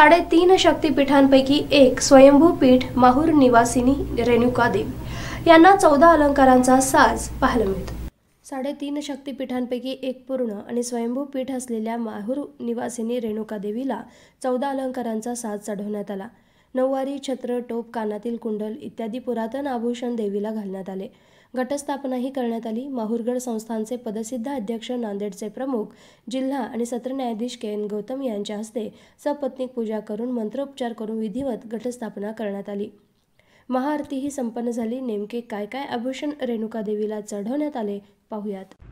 साडेतीन शक्तीपीठांपैकी एक स्वयंभू पीठ माहूर निवासिनी रेणुका देवी यांना चौदा अलंकारांचा साज पाहायला मिळतो साडेतीन शक्तीपीठांपैकी एक पूर्ण आणि स्वयंभू पीठ असलेल्या माहूर निवासिनी रेणुका देवीला चौदा अलंकारांचा साज चढवण्यात आला नऊवारी छत्र टोप कानातील कुंडल इत्यादी पुरातन आभूषण देवीला घालण्यात आले घटस्थापनाही करण्यात आली माहूरगड संस्थानचे पदसिद्ध अध्यक्ष नांदेडचे प्रमुख जिल्हा आणि सत्र न्यायाधीश के एन गौतम यांच्या हस्ते सपत्नीक पूजा करून मंत्रोपचार करून विधिवत घटस्थापना करण्यात आली महाआरती ही संपन्न झाली नेमके काय काय आभूषण रेणुका देवीला चढवण्यात आले पाहुयात